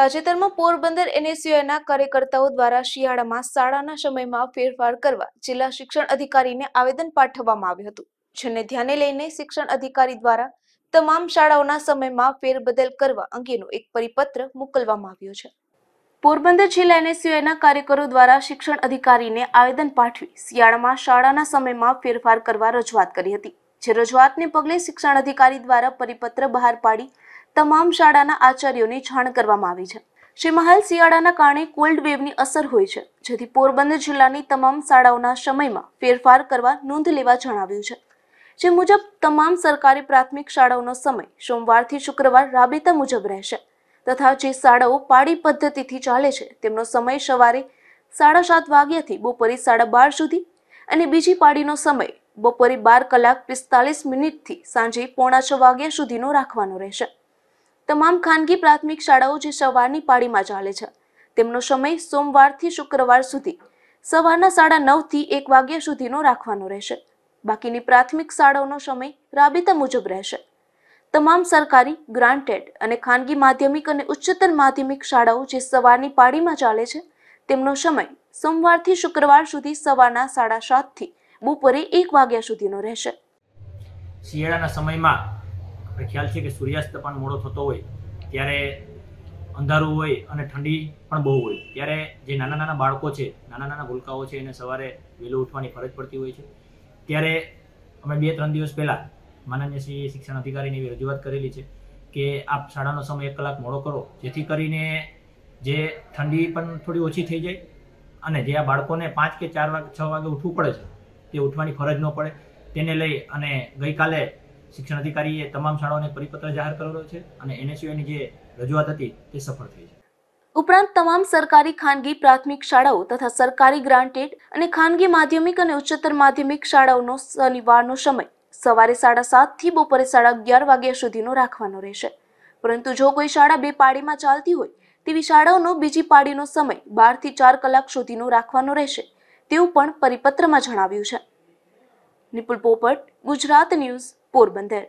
તાજેતરમાં પોરબંદર એનએસયુઆઈના કાર્યકર્તાઓ દ્વારા શિયાળામાં શાળાના સમયમાં ફેરફાર કરવા જિલ્લા શિક્ષણ અધિકારીને આવેદન પાઠવવામાં આવ્યું હતું જેને ધ્યાને લઈને શિક્ષણ અધિકારી દ્વારા તમામ શાળાઓના સમયમાં ફેરબદલ કરવા અંગેનો એક પરિપત્ર મોકલવામાં આવ્યો છે પોરબંદર જિલ્લા એનએસયુઆઈના કાર્યકરો દ્વારા શિક્ષણ અધિકારીને આવેદન પાઠવી શિયાળામાં શાળાના સમયમાં ફેરફાર કરવા રજૂઆત કરી હતી જે રજૂઆતને પગલે શિક્ષણ અધિકારી દ્વારા પરિપત્ર બહાર પાડી તમામ શાળાના આચાર્યોને જાણ કરવામાં આવી છે જેમાં હાલ શિયાળાના કારણે કોલ્ડ વેવની અસર હોય છે જેથી પોરબંદર જિલ્લાની તમામ શાળાઓના સમયમાં ફેરફાર કરવા નોંધ લેવા જણાવ્યું છે જે મુજબ તમામ સરકારી પ્રાથમિક શાળાઓનો સમય સોમવારથી શુક્રવાર રાબેતા મુજબ રહેશે તથા જે શાળાઓ પાડી પદ્ધતિથી ચાલે છે તેમનો સમય સવારે સાડા સાત વાગ્યાથી બપોરે સાડા બાર સુધી અને બીજી પાડીનો સમય બપોરે બાર કલાક પિસ્તાલીસ મિનિટથી સાંજે પોણા છ વાગ્યા સુધીનો રાખવાનો રહેશે તમામ ખાનગી પ્રાથમિક શાળાઓ જે સવારની પાળીમાં ચાલે છે તેમનો સમય સોમવારથી શુક્રવાર સુધી સવારના સાડા નવથી એક વાગ્યા સુધીનો રાખવાનો રહેશે બાકીની પ્રાથમિક શાળાઓનો સમય રાબિતા મુજબ રહેશે તમામ સરકારી ગ્રાન્ટેડ અને ખાનગી માધ્યમિક અને ઉચ્ચતર માધ્યમિક શાળાઓ જે સવારની પાળીમાં ચાલે છે તેમનો સમય સોમવારથી શુક્રવાર સુધી સવારના સાડા સાતથી બપોરે એક વાગ્યા સુધીનો રહેશે શિયાળાના સમયમાં આપણે ખ્યાલ છે કે સૂર્યાસ્ત પણ મોડો થતો હોય ત્યારે અંધારું હોય અને ઠંડી પણ બહુ હોય ત્યારે જે નાના નાના બાળકો છે નાના નાના ભૂલકાઓ છે એને સવારે વહેલું ઉઠવાની ફરજ પડતી હોય છે ત્યારે અમે બે ત્રણ દિવસ પહેલાં માનન્ય શ્રી શિક્ષણ અધિકારીની રજૂઆત કરેલી છે કે આપ શાળાનો સમય એક કલાક મોડો કરો જેથી કરીને જે ઠંડી પણ થોડી ઓછી થઈ જાય અને જે આ બાળકોને પાંચ કે ચાર વાગે છ વાગે ઉઠવું પડે છે તે ઉઠવાની ફરજ ન પડે તેને લઈ અને ગઈકાલે શિક્ષણ અધિકારીએ તમામ શાળાઓને પરિપત્ર જાહેર કરેલો છે અને એનએસયુની જે રજૂઆત હતી તે સફળ થઈ છે ઉપરાંત તમામ સરકારી ખાનગી પ્રાથમિક શાળાઓ તથા સરકારી ગ્રાન્ટેડ અને ખાનગી માધ્યમિક અને ઉચ્ચતર માધ્યમિક શાળાઓનો શનિવારનો સમય સવારે સાડા સાતથી બપોરે સાડા અગિયાર વાગ્યા સુધીનો રાખવાનો રહેશે પરંતુ જો કોઈ શાળા બે પાડીમાં ચાલતી હોય તેવી શાળાઓનો બીજી પાડીનો સમય બારથી ચાર કલાક સુધીનો રાખવાનો રહેશે તેવું પણ પરિપત્રમાં જણાવ્યું છે નિપુલ પોપટ ગુજરાત ન્યૂઝ પોરબંદર